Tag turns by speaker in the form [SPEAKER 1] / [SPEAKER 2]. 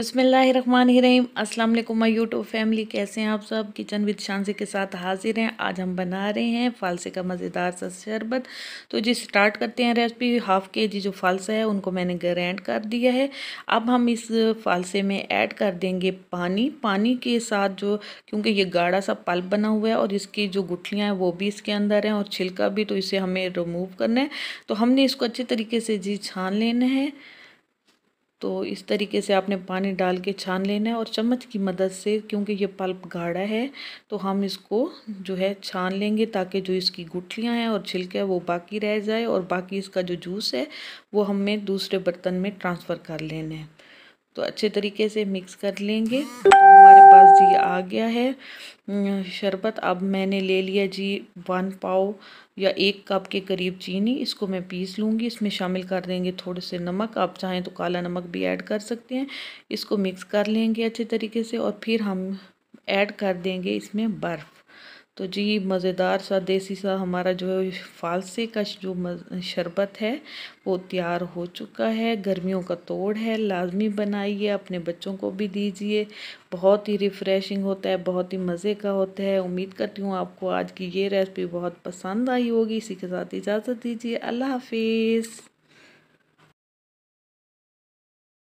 [SPEAKER 1] बसमीम अस्सलाम वालेकुम माय यूट्यूब फैमिली कैसे हैं आप सब किचन विद शांसी के साथ हाजिर हैं आज हम बना रहे हैं फालसे का मज़ेदार सा शरबत तो जी स्टार्ट करते हैं रेसिपी हाफ़ के जी जो फालसा है उनको मैंने ग्रैंड कर दिया है अब हम इस फालसे में ऐड कर देंगे पानी पानी के साथ जो क्योंकि ये गाढ़ा सा पल्प बना हुआ है और इसकी जो गुठलियाँ हैं वो भी इसके अंदर हैं और छिलका भी तो इसे हमें रिमूव करना है तो हमने इसको अच्छे तरीके से जी छान लेना है तो इस तरीके से आपने पानी डाल के छान लेना है और चम्मच की मदद से क्योंकि ये पल्प गाढ़ा है तो हम इसको जो है छान लेंगे ताकि जो इसकी गुठलियाँ हैं और छिलके है वो बाकी रह जाए और बाकी इसका जो जूस है वो हमें दूसरे बर्तन में ट्रांसफ़र कर लेना है तो अच्छे तरीके से मिक्स कर लेंगे पास जी आ गया है शरबत अब मैंने ले लिया जी वन पाव या एक कप के करीब चीनी इसको मैं पीस लूँगी इसमें शामिल कर देंगे थोड़े से नमक आप चाहें तो काला नमक भी ऐड कर सकते हैं इसको मिक्स कर लेंगे अच्छे तरीके से और फिर हम ऐड कर देंगे इसमें बर्फ़ तो जी मज़ेदार सा देसी सा हमारा जो है फालसे का जो शरबत है वो तैयार हो चुका है गर्मियों का तोड़ है लाजमी बनाइए अपने बच्चों को भी दीजिए बहुत ही रिफ़्रेशिंग होता है बहुत ही मज़े का होता है उम्मीद करती हूँ आपको आज की ये रेसिपी बहुत पसंद आई होगी इसी के साथ इजाज़त दीजिए अल्लाह हाफिज़